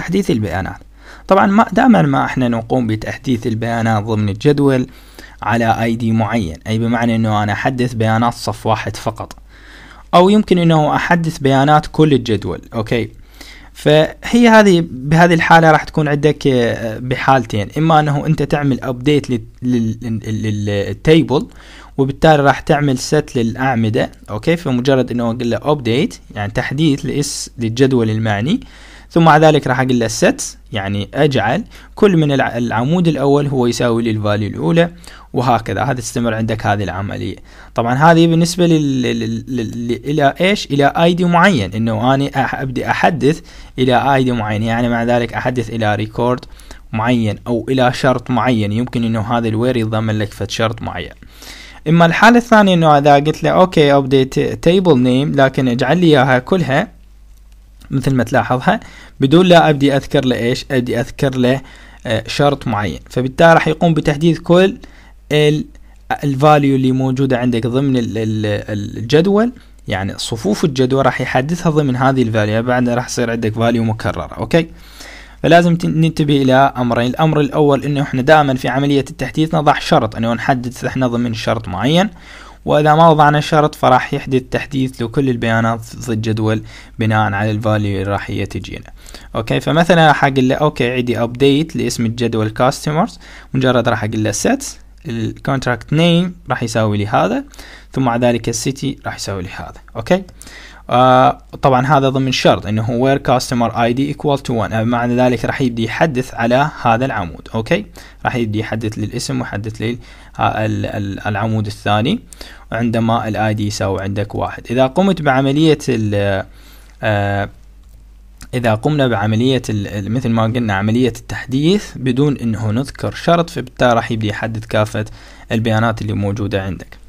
تحديث البيانات طبعا ما دائما ما احنا نقوم بتحديث البيانات ضمن الجدول على اي دي معين اي بمعنى انه انا احدث بيانات صف واحد فقط او يمكن انه احدث بيانات كل الجدول اوكي فهي هذه بهذه الحاله راح تكون عندك آه، بحالتين اما انه انت تعمل ابديت للتيبل وبالتالي راح تعمل ست للاعمده اوكي فمجرد انه اقول له ابديت يعني تحديث لاس للجدول المعني ثم بعد ذلك راح اقول له set يعني اجعل كل من العمود الاول هو يساوي لي الفاليو الاولى وهكذا هذا تستمر عندك هذه العمليه طبعا هذه بالنسبه لل... لل... الى ايش الى ايدي معين انه اني ابدي احدث الى ايدي معين يعني مع ذلك احدث الى ريكورد معين او الى شرط معين يمكن انه هذا الوير يضمن لك فد شرط معين اما الحاله الثانيه انه اذا قلت له اوكي ابديت تيبل نيم لكن اجعل لي اياها كلها مثل ما تلاحظها بدون لا ابدي اذكر له ايش ابدي اذكر له آه، شرط معين فبالتالي راح يقوم بتحديث كل الفاليو اللي موجوده عندك ضمن الجدول يعني صفوف الجدول راح يحدثها ضمن هذه الفاليو بعد راح يصير عندك فاليو مكرره اوكي فلازم ننتبه الى امرين الامر الاول انه احنا دائما في عمليه التحديث نضع شرط انه نحدث احنا ضمن شرط معين واذا ما وضعنا شرط فراح يحدث تحديث لكل البيانات ضد جدول بناء على الفاليو اللي راح يتجينا اوكي فمثلا راح اقول له اوكي عيدي ابديت لاسم الجدول كاستمرز مجرد راح اقول له سيتس الكونتراكت نيم راح يساوي لي هذا ثم بعد ذلك السيتي راح يساوي لي هذا اوكي آه طبعا هذا ضمن شرط انه وير كاستمر اي دي ايكوال تو 1 معنى ذلك راح يبدي يحدث على هذا العمود اوكي راح يبدي يحدث للاسم ويحدث آه، العمود الثاني عندما الاي دي يساوي عندك واحد اذا قمت بعمليه ال آه، اذا قمنا بعمليه مثل ما قلنا عمليه التحديث بدون انه نذكر شرط فبالتالي راح يبدي يحدث كافه البيانات اللي موجوده عندك